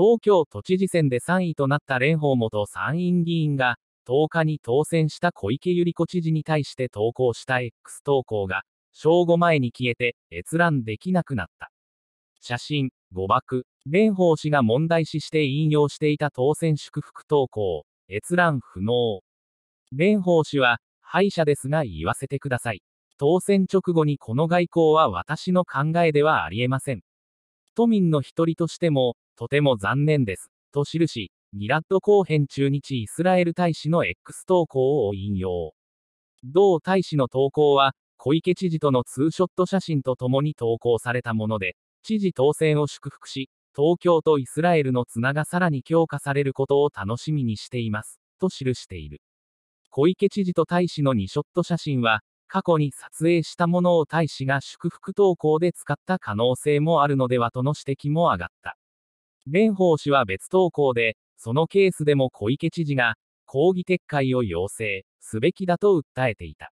東京都知事選で3位となった蓮舫元参院議員が、10日に当選した小池百合子知事に対して投稿した X 投稿が、正午前に消えて閲覧できなくなった。写真、誤爆、蓮舫氏が問題視して引用していた当選祝福投稿、閲覧不能。蓮舫氏は、敗者ですが言わせてください。当選直後にこの外交は私の考えではありえません。都民の一人としても、とても残念です。と記し、ニラッド後編駐日イスラエル大使の X 投稿を引用。同大使の投稿は、小池知事とのツーショット写真とともに投稿されたもので、知事当選を祝福し、東京とイスラエルの綱がさらに強化されることを楽しみにしています、と記している。小池知事と大使の2ショット写真は、過去に撮影したものを大使が祝福投稿で使った可能性もあるのではとの指摘も上がった。蓮舫氏は別投稿で、そのケースでも小池知事が、抗議撤回を要請すべきだと訴えていた。